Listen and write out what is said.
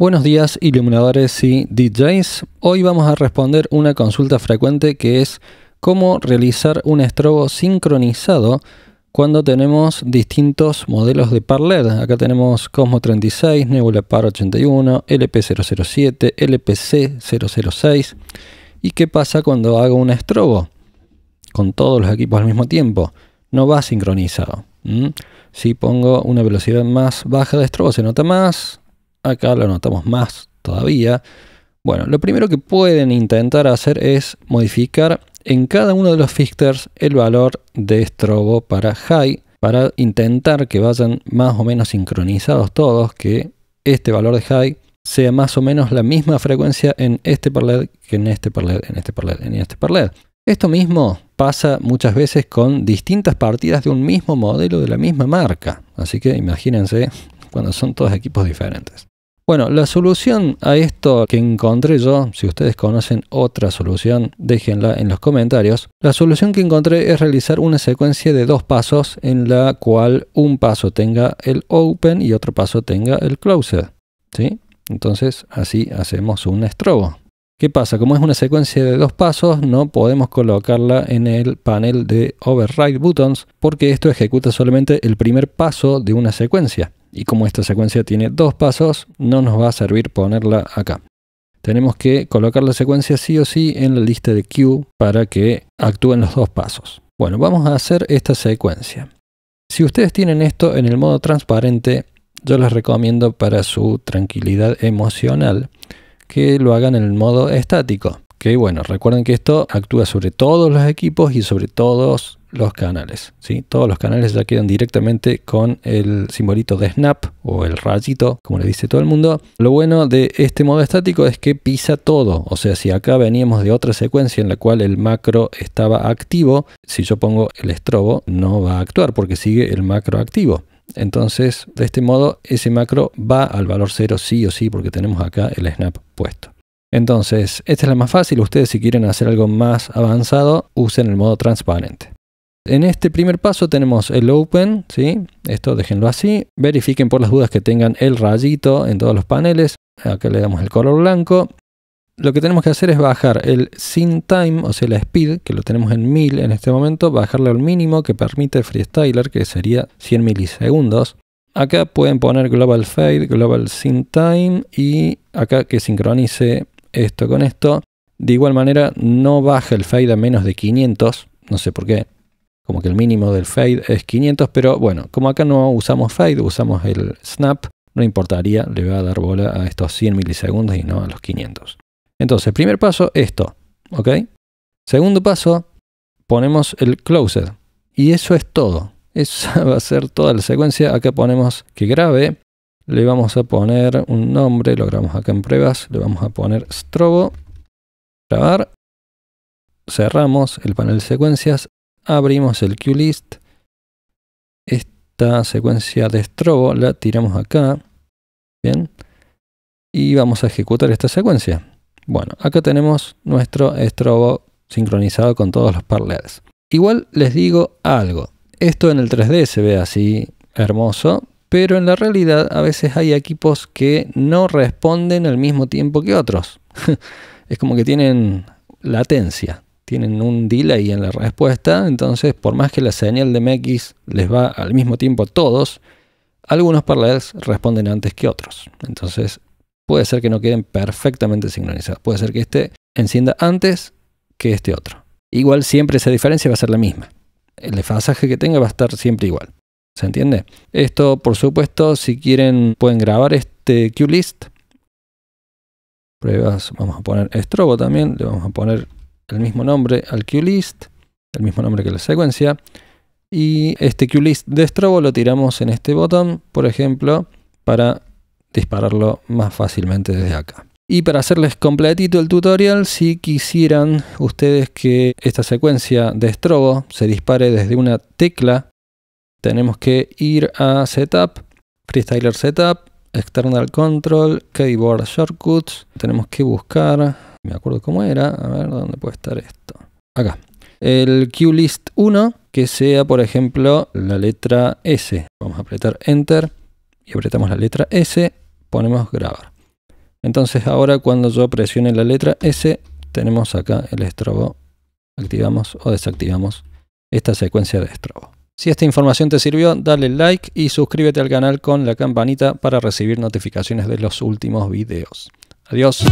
Buenos días iluminadores y DJs. Hoy vamos a responder una consulta frecuente que es cómo realizar un estrobo sincronizado cuando tenemos distintos modelos de par Acá tenemos Cosmo 36, Nebula Par 81, LP007, LPC006. ¿Y qué pasa cuando hago un estrobo con todos los equipos al mismo tiempo? No va sincronizado. Si pongo una velocidad más baja de estrobo se nota más, Acá lo notamos más todavía. Bueno, lo primero que pueden intentar hacer es modificar en cada uno de los fixtures el valor de strobo para high para intentar que vayan más o menos sincronizados todos, que este valor de high sea más o menos la misma frecuencia en este parled que en este parled, en este parled, en este par Esto mismo pasa muchas veces con distintas partidas de un mismo modelo de la misma marca, así que imagínense cuando son todos equipos diferentes. Bueno, la solución a esto que encontré yo, si ustedes conocen otra solución, déjenla en los comentarios. La solución que encontré es realizar una secuencia de dos pasos en la cual un paso tenga el open y otro paso tenga el closed. Entonces así hacemos un estrobo. ¿Qué pasa? Como es una secuencia de dos pasos, no podemos colocarla en el panel de Override Buttons porque esto ejecuta solamente el primer paso de una secuencia. Y como esta secuencia tiene dos pasos, no nos va a servir ponerla acá. Tenemos que colocar la secuencia sí o sí en la lista de queue para que actúen los dos pasos. Bueno, vamos a hacer esta secuencia. Si ustedes tienen esto en el modo transparente, yo les recomiendo para su tranquilidad emocional que lo hagan en el modo estático. Que bueno, recuerden que esto actúa sobre todos los equipos y sobre todos los canales. ¿sí? Todos los canales ya quedan directamente con el simbolito de snap o el rayito, como le dice todo el mundo. Lo bueno de este modo estático es que pisa todo. O sea, si acá veníamos de otra secuencia en la cual el macro estaba activo, si yo pongo el estrobo no va a actuar porque sigue el macro activo. Entonces, de este modo, ese macro va al valor 0 sí o sí porque tenemos acá el snap puesto. Entonces, esta es la más fácil. Ustedes si quieren hacer algo más avanzado, usen el modo transparente. En este primer paso tenemos el open, ¿sí? esto déjenlo así. Verifiquen por las dudas que tengan el rayito en todos los paneles. Acá le damos el color blanco. Lo que tenemos que hacer es bajar el sin time, o sea la speed, que lo tenemos en 1000 en este momento, bajarle al mínimo que permite Freestyler, que sería 100 milisegundos. Acá pueden poner global fade, global sin time y acá que sincronice esto con esto. De igual manera no baja el fade a menos de 500, no sé por qué, como que el mínimo del fade es 500, pero bueno, como acá no usamos fade, usamos el snap, no importaría, le voy a dar bola a estos 100 milisegundos y no a los 500. Entonces, primer paso, esto, ¿ok? Segundo paso, ponemos el closed y eso es todo. Esa va a ser toda la secuencia. Acá ponemos que grabe, le vamos a poner un nombre, lo grabamos acá en pruebas, le vamos a poner strobo, grabar, cerramos el panel de secuencias, abrimos el QList, esta secuencia de strobo la tiramos acá, bien, y vamos a ejecutar esta secuencia. Bueno, acá tenemos nuestro strobo sincronizado con todos los parlers. Igual les digo algo, esto en el 3D se ve así hermoso, pero en la realidad a veces hay equipos que no responden al mismo tiempo que otros. es como que tienen latencia tienen un delay en la respuesta, entonces por más que la señal de MX les va al mismo tiempo a todos, algunos parlers responden antes que otros. Entonces puede ser que no queden perfectamente sincronizados, puede ser que este encienda antes que este otro. Igual siempre esa diferencia va a ser la misma. El desfasaje que tenga va a estar siempre igual. ¿Se entiende? Esto, por supuesto, si quieren, pueden grabar este QList. list Pruebas, vamos a poner estrobo también, le vamos a poner el mismo nombre al QList, el mismo nombre que la secuencia. Y este QList de Strobo lo tiramos en este botón, por ejemplo, para dispararlo más fácilmente desde acá. Y para hacerles completito el tutorial, si quisieran ustedes que esta secuencia de Strobo se dispare desde una tecla, tenemos que ir a Setup, Freestyler Setup, External Control, Keyboard Shortcuts, tenemos que buscar me acuerdo cómo era, a ver dónde puede estar esto. Acá. El QList 1, que sea por ejemplo la letra S. Vamos a apretar Enter y apretamos la letra S, ponemos grabar. Entonces ahora cuando yo presione la letra S, tenemos acá el estrobo. Activamos o desactivamos esta secuencia de estrobo. Si esta información te sirvió, dale like y suscríbete al canal con la campanita para recibir notificaciones de los últimos videos. Adiós.